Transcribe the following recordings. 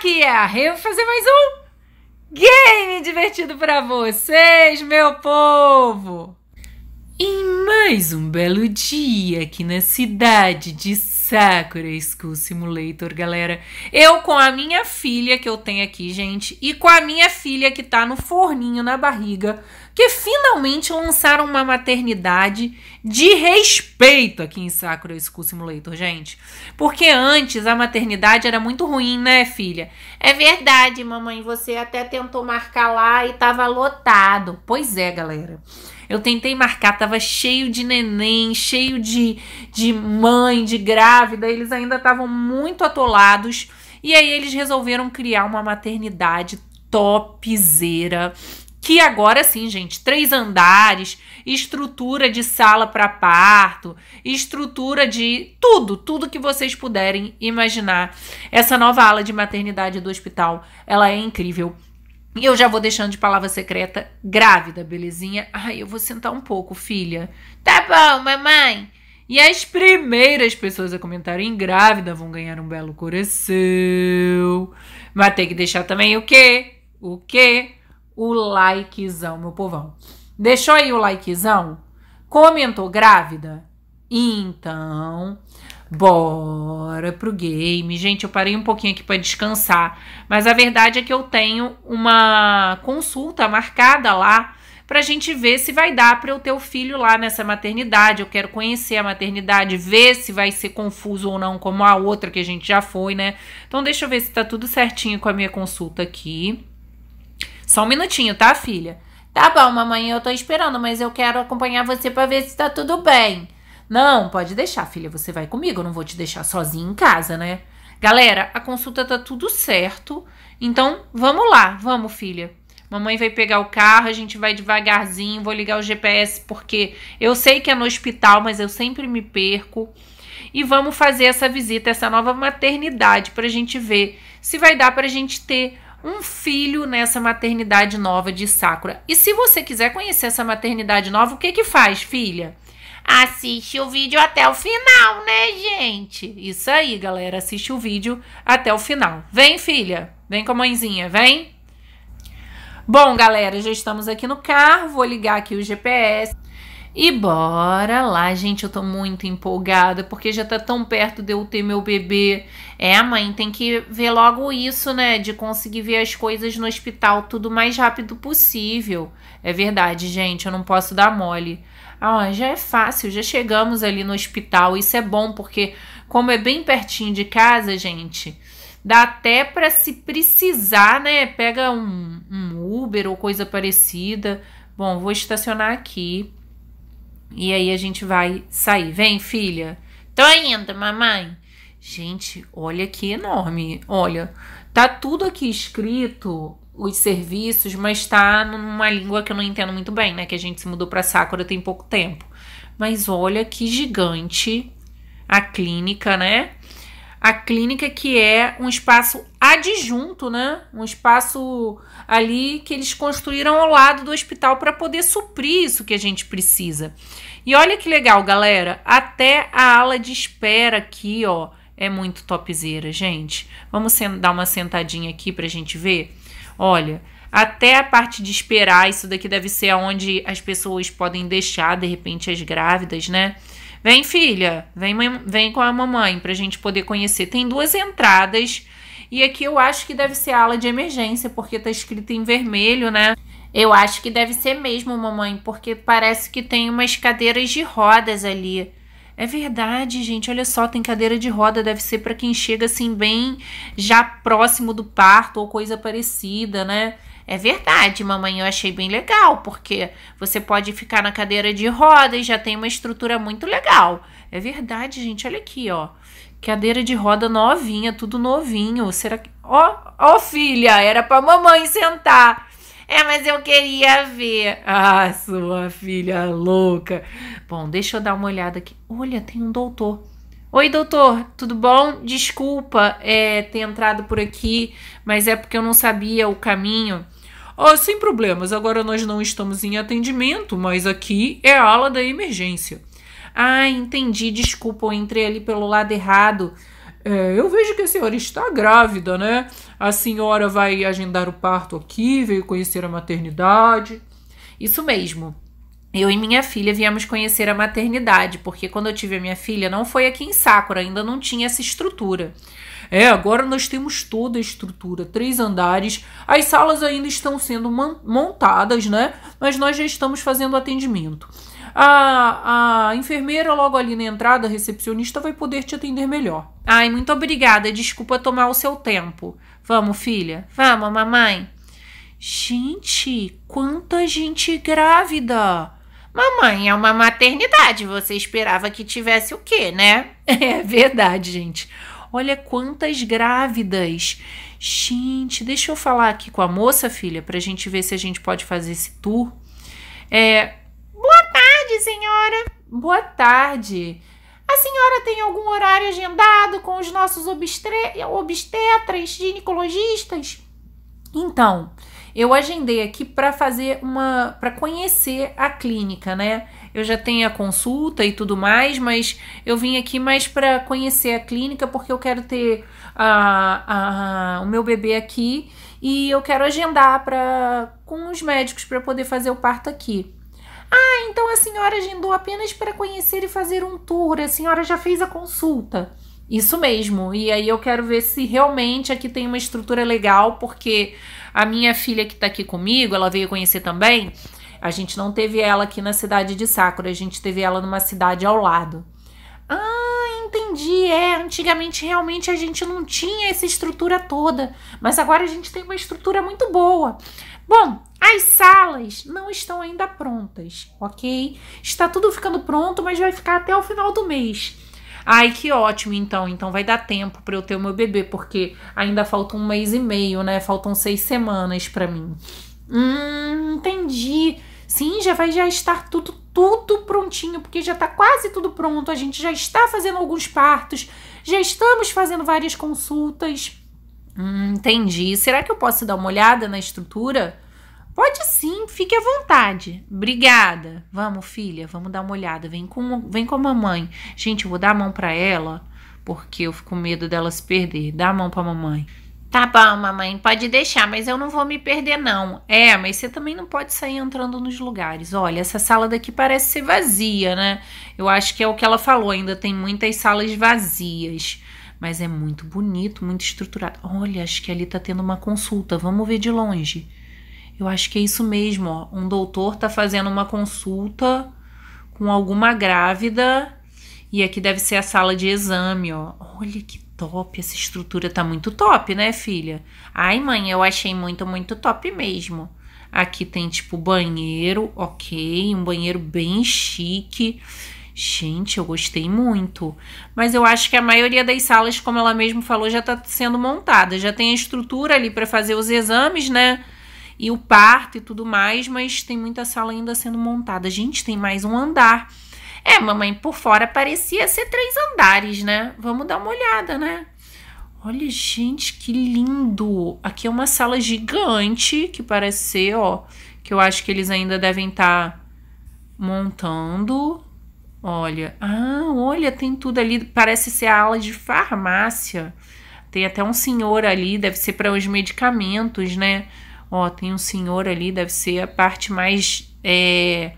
Aqui é a Reu fazer mais um game divertido para vocês, meu povo! Em mais um belo dia aqui na cidade de Sakura School Simulator, galera. Eu com a minha filha que eu tenho aqui, gente, e com a minha filha que tá no forninho na barriga, que finalmente lançaram uma maternidade de respeito aqui em Sakura School Simulator, gente. Porque antes a maternidade era muito ruim, né, filha? É verdade, mamãe, você até tentou marcar lá e tava lotado. Pois é, galera. Eu tentei marcar, tava cheio de neném, cheio de, de mãe, de grávida, eles ainda estavam muito atolados. E aí eles resolveram criar uma maternidade topzeira. Que agora sim, gente, três andares, estrutura de sala para parto, estrutura de tudo, tudo que vocês puderem imaginar. Essa nova ala de maternidade do hospital, ela é incrível. E eu já vou deixando de palavra secreta grávida, belezinha? Ai, eu vou sentar um pouco, filha. Tá bom, mamãe. E as primeiras pessoas a comentarem grávida vão ganhar um belo coração. Mas tem que deixar também o quê? O quê? O likezão, meu povão. Deixou aí o likezão? Comentou grávida? Então, bora pro game. Gente, eu parei um pouquinho aqui para descansar, mas a verdade é que eu tenho uma consulta marcada lá pra gente ver se vai dar para eu ter o filho lá nessa maternidade. Eu quero conhecer a maternidade, ver se vai ser confuso ou não, como a outra que a gente já foi, né? Então deixa eu ver se tá tudo certinho com a minha consulta aqui. Só um minutinho, tá, filha? Tá bom, mamãe, eu tô esperando, mas eu quero acompanhar você para ver se tá tudo bem. Não, pode deixar, filha, você vai comigo, eu não vou te deixar sozinha em casa, né? Galera, a consulta tá tudo certo. Então, vamos lá, vamos, filha. Mamãe vai pegar o carro, a gente vai devagarzinho, vou ligar o GPS porque eu sei que é no hospital, mas eu sempre me perco. E vamos fazer essa visita, essa nova maternidade pra gente ver se vai dar pra gente ter um filho nessa maternidade nova de Sakura. E se você quiser conhecer essa maternidade nova, o que que faz, filha? assiste o vídeo até o final, né, gente? Isso aí, galera, assiste o vídeo até o final. Vem, filha, vem com a mãezinha, vem. Bom, galera, já estamos aqui no carro, vou ligar aqui o GPS. E bora lá, gente, eu tô muito empolgada porque já tá tão perto de eu ter meu bebê. É, mãe, tem que ver logo isso, né? De conseguir ver as coisas no hospital tudo mais rápido possível. É verdade, gente, eu não posso dar mole. Ah, já é fácil, já chegamos ali no hospital. Isso é bom porque, como é bem pertinho de casa, gente, dá até para se precisar, né? Pega um, um Uber ou coisa parecida. Bom, vou estacionar aqui. E aí a gente vai sair. Vem, filha. Tô indo, mamãe. Gente, olha que enorme. Olha, tá tudo aqui escrito os serviços, mas tá numa língua que eu não entendo muito bem, né? Que a gente se mudou para Sakura tem pouco tempo. Mas olha que gigante a clínica, né? a clínica, que é um espaço adjunto, né? Um espaço ali que eles construíram ao lado do hospital para poder suprir isso que a gente precisa. E olha que legal, galera, até a ala de espera aqui, ó, é muito topzeira, gente. Vamos dar uma sentadinha aqui para a gente ver? Olha, até a parte de esperar, isso daqui deve ser onde as pessoas podem deixar, de repente, as grávidas, né? Vem, filha, vem, vem com a mamãe para a gente poder conhecer. Tem duas entradas. E aqui eu acho que deve ser ala de emergência, porque tá escrito em vermelho, né? Eu acho que deve ser mesmo, mamãe, porque parece que tem umas cadeiras de rodas ali. É verdade, gente. Olha só, tem cadeira de roda, deve ser para quem chega assim bem já próximo do parto ou coisa parecida, né? É verdade, mamãe, eu achei bem legal, porque você pode ficar na cadeira de roda e já tem uma estrutura muito legal. É verdade, gente, olha aqui, ó. Cadeira de roda novinha, tudo novinho. Será que. Ó, ó, filha, era pra mamãe sentar. É, mas eu queria ver. Ah, sua filha louca. Bom, deixa eu dar uma olhada aqui. Olha, tem um doutor. Oi, doutor, tudo bom? Desculpa é, ter entrado por aqui, mas é porque eu não sabia o caminho. Oh, sem problemas, agora nós não estamos em atendimento, mas aqui é a ala da emergência. Ah, entendi, desculpa, eu entrei ali pelo lado errado. É, eu vejo que a senhora está grávida, né? A senhora vai agendar o parto aqui, veio conhecer a maternidade. Isso mesmo eu e minha filha viemos conhecer a maternidade, porque quando eu tive a minha filha, não foi aqui em Sakura, ainda não tinha essa estrutura. É, agora nós temos toda a estrutura, três andares. As salas ainda estão sendo montadas, né? Mas nós já estamos fazendo atendimento. A, a, enfermeira logo ali na entrada, a recepcionista, vai poder te atender melhor. Ai, muito obrigada. Desculpa tomar o seu tempo. Vamos, filha. Vamos, mamãe. Gente, quanta gente grávida! Mamãe é uma maternidade, você esperava que tivesse o quê, né? É verdade, gente. Olha quantas grávidas. Gente, deixa eu falar aqui com a moça, filha, pra gente ver se a gente pode fazer esse tour. É. Boa tarde, senhora. Boa tarde. A senhora tem algum horário agendado com os nossos obstetras, ginecologistas? Então, eu agendei aqui para fazer uma, para conhecer a clínica, né? Eu já tenho a consulta e tudo mais, mas eu vim aqui mais para conhecer a clínica porque eu quero ter a, a, o meu bebê aqui e eu quero agendar para com os médicos para poder fazer o parto aqui. Ah, então a senhora agendou apenas para conhecer e fazer um tour. A senhora já fez a consulta. Isso mesmo. E aí eu quero ver se realmente aqui tem uma estrutura legal, porque a minha filha que tá aqui comigo, ela veio conhecer também. A gente não teve ela aqui na cidade de Sakura, a gente teve ela numa cidade ao lado. Ah, entendi. É, antigamente realmente a gente não tinha essa estrutura toda, mas agora a gente tem uma estrutura muito boa. Bom, as salas não estão ainda prontas, ok? Está tudo ficando pronto, mas vai ficar até o final do mês. Ai, que ótimo, então. Então vai dar tempo para eu ter o meu bebê, porque ainda falta um mês e meio, né? Faltam seis semanas para mim. Hum, entendi. Sim, já vai já estar tudo tudo prontinho, porque já está quase tudo pronto. A gente já está fazendo alguns partos, já estamos fazendo várias consultas. Hum, entendi. Será que eu posso dar uma olhada na estrutura? Pode sim, fique à vontade. Obrigada. Vamos, filha, vamos dar uma olhada. Vem com, vem com a mamãe. Gente, eu vou dar a mão para ela, porque eu fico com medo dela se perder. Dá a mão para mamãe. Tá bom, mamãe, pode deixar, mas eu não vou me perder, não. É, mas você também não pode sair entrando nos lugares. Olha, essa sala daqui parece ser vazia, né? Eu acho que é o que ela falou, ainda tem muitas salas vazias. Mas é muito bonito, muito estruturado. Olha, acho que ali tá tendo uma consulta. Vamos ver de longe. Eu acho que é isso mesmo, ó. Um doutor tá fazendo uma consulta com alguma grávida e aqui deve ser a sala de exame, ó. Olha que top, essa estrutura tá muito top, né, filha? Ai, mãe, eu achei muito, muito top mesmo. Aqui tem tipo banheiro, ok, um banheiro bem chique. Gente, eu gostei muito. Mas eu acho que a maioria das salas, como ela mesmo falou, já tá sendo montada. Já tem a estrutura ali para fazer os exames, né? e o parto e tudo mais, mas tem muita sala ainda sendo montada. Gente, tem mais um andar. É, mamãe, por fora parecia ser três andares, né? Vamos dar uma olhada, né? Olha, gente, que lindo! Aqui é uma sala gigante que parece ser, ó, que eu acho que eles ainda devem estar tá montando. Olha, ah, olha, tem tudo ali, parece ser a ala de farmácia. Tem até um senhor ali, deve ser para os medicamentos, né? Ó, tem um senhor ali, deve ser a parte mais. É,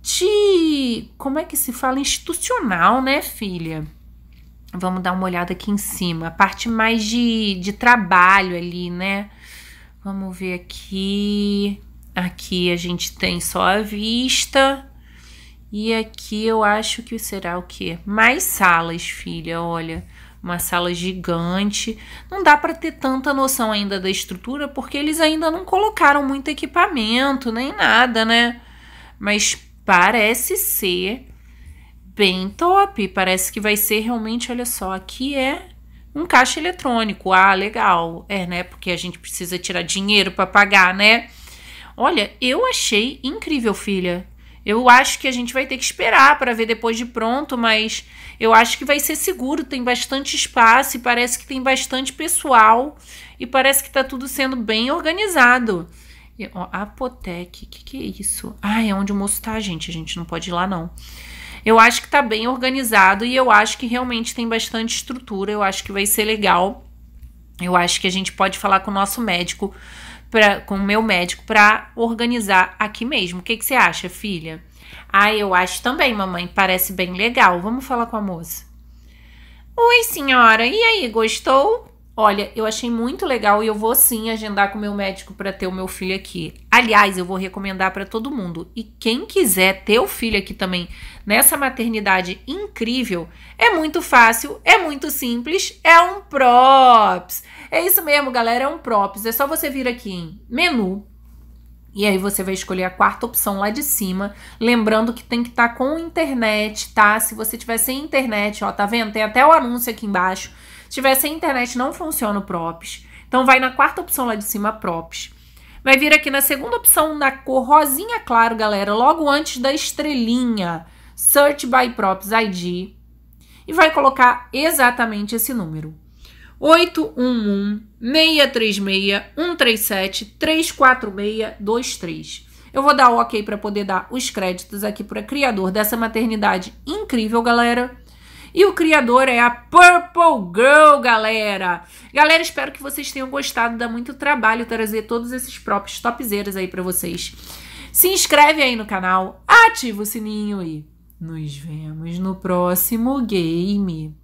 de. Como é que se fala? Institucional, né, filha? Vamos dar uma olhada aqui em cima. A parte mais de, de trabalho ali, né? Vamos ver aqui. Aqui a gente tem só a vista. E aqui eu acho que será o quê? Mais salas, filha, olha uma sala gigante. Não dá para ter tanta noção ainda da estrutura porque eles ainda não colocaram muito equipamento nem nada, né? Mas parece ser bem top. Parece que vai ser realmente, olha só, aqui é um caixa eletrônico. Ah, legal. É, né? Porque a gente precisa tirar dinheiro para pagar, né? Olha, eu achei incrível, filha. Eu acho que a gente vai ter que esperar para ver depois de pronto, mas eu acho que vai ser seguro. Tem bastante espaço e parece que tem bastante pessoal e parece que está tudo sendo bem organizado. E, ó, Apotec, o que, que é isso? Ah, é onde o moço tá, gente. A gente não pode ir lá, não. Eu acho que tá bem organizado e eu acho que realmente tem bastante estrutura. Eu acho que vai ser legal. Eu acho que a gente pode falar com o nosso médico pra, com o meu médico para organizar aqui mesmo. O que, que você acha, filha? Ah, eu acho também, mamãe. Parece bem legal. Vamos falar com a moça. Oi, senhora. E aí, gostou? Olha, eu achei muito legal e eu vou sim agendar com o meu médico para ter o meu filho aqui. Aliás, eu vou recomendar para todo mundo. E quem quiser ter o filho aqui também nessa maternidade incrível, é muito fácil, é muito simples, é um props. É isso mesmo, galera, é um props. É só você vir aqui em menu, e aí você vai escolher a quarta opção lá de cima. Lembrando que tem que estar tá com internet, tá? Se você tiver sem internet, ó, tá vendo? Tem até o anúncio aqui embaixo. Se tiver sem internet, não funciona o props. Então vai na quarta opção lá de cima, props. Vai vir aqui na segunda opção, na cor rosinha claro, galera, logo antes da estrelinha, Search by Props ID. E vai colocar exatamente esse número. 811-636-137-34623. Eu vou dar ok para poder dar os créditos aqui para criador dessa maternidade incrível, galera. E o criador é a Purple Girl, galera. Galera, espero que vocês tenham gostado. Dá muito trabalho trazer todos esses próprios topzeiras aí para vocês. Se inscreve aí no canal, ativa o sininho e nos vemos no próximo game.